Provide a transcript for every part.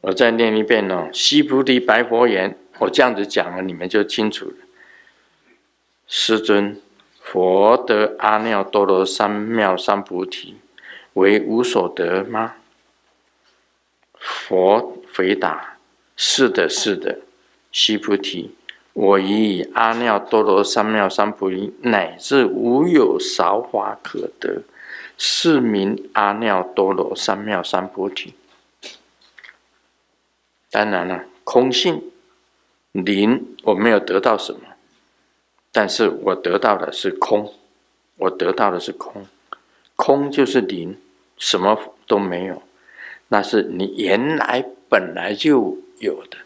我再念一遍哦，西菩提白佛言：“我这样子讲了，你们就清楚了。师尊，佛得阿耨多罗三藐三菩提，为无所得吗？”佛回答：“是的，是的，西菩提，我已以阿耨多罗三藐三菩提乃至无有少华可得，是名阿耨多罗三藐三菩提。”当然了，空性，零，我没有得到什么，但是我得到的是空，我得到的是空，空就是零，什么都没有，那是你原来本来就有的。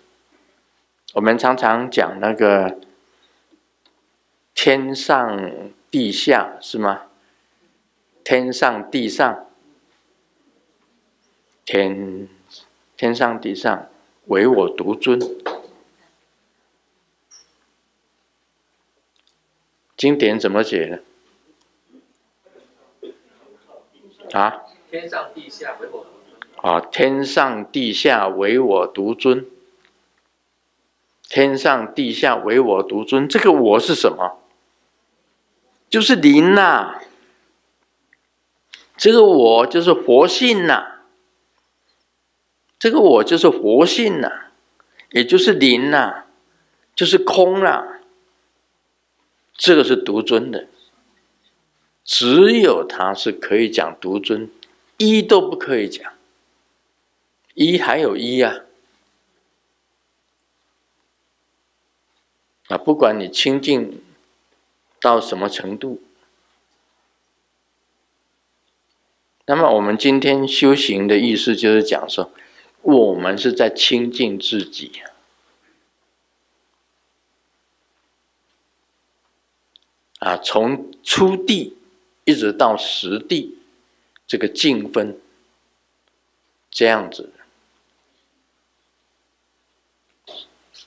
我们常常讲那个天上地下是吗？天上地上，天，天上地上。唯我独尊，经典怎么解呢？啊？天上地下唯我啊，天上地下唯我独尊，天上地下唯我独尊，这个我是什么？就是灵呐，这个我就是佛性呐。这个我就是活性呐，也就是灵呐，就是空啦。这个是独尊的，只有它是可以讲独尊，一都不可以讲。一还有一啊，啊，不管你清净到什么程度，那么我们今天修行的意思就是讲说。我们是在亲近自己，啊，从初地一直到实地，这个净分，这样子，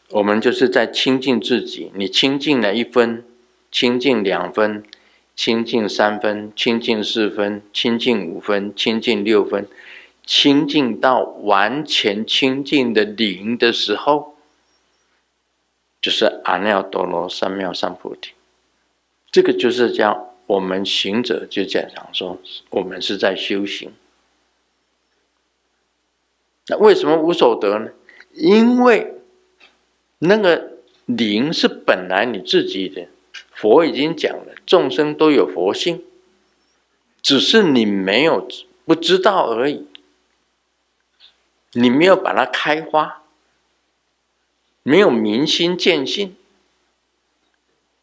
我们就是在亲近自己。你亲近了一分，亲近两分，亲近三分，亲近四分，亲近五分，亲近六分。清净到完全清净的灵的时候，就是阿耨多罗三藐三菩提。这个就是讲我们行者就讲讲说，我们是在修行。那为什么无所得呢？因为那个灵是本来你自己的。佛已经讲了，众生都有佛性，只是你没有不知道而已。你没有把它开花，没有明心见性，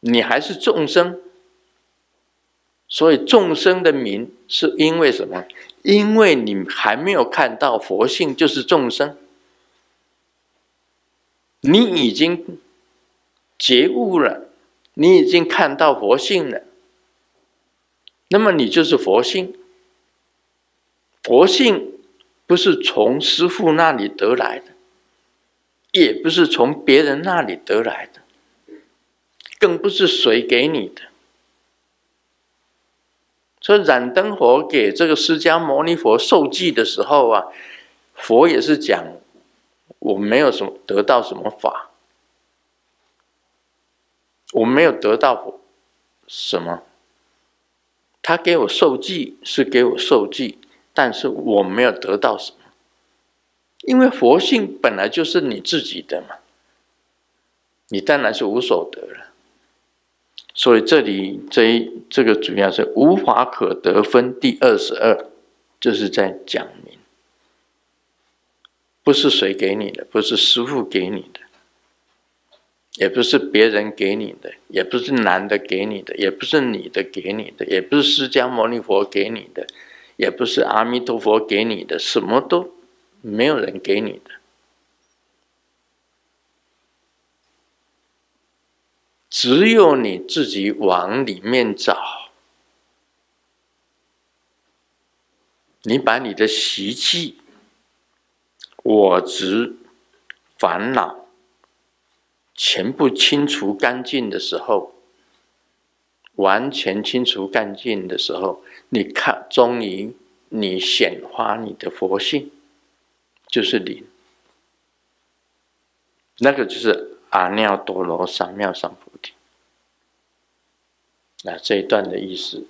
你还是众生。所以众生的明是因为什么？因为你还没有看到佛性就是众生。你已经觉悟了，你已经看到佛性了，那么你就是佛性，佛性。不是从师傅那里得来的，也不是从别人那里得来的，更不是谁给你的。所以，燃灯佛给这个释迦牟尼佛受记的时候啊，佛也是讲：我没有什么得到什么法，我没有得到什么。他给我受记是给我受记。但是我没有得到什么，因为佛性本来就是你自己的嘛，你当然是无所得了。所以这里这一这个主要是无法可得分第二十二，就是在讲明，不是谁给你的，不是师傅给你的，也不是别人给你的，也不是男的给你的，也不是女的给你的，也不是释迦牟尼佛给你的。也不是阿弥陀佛给你的，什么都没有人给你的，只有你自己往里面找。你把你的习气、我执、烦恼全部清除干净的时候。完全清除干净的时候，你看，终于你显化你的佛性，就是你。那个就是阿耨多罗三藐三菩提。那这一段的意思。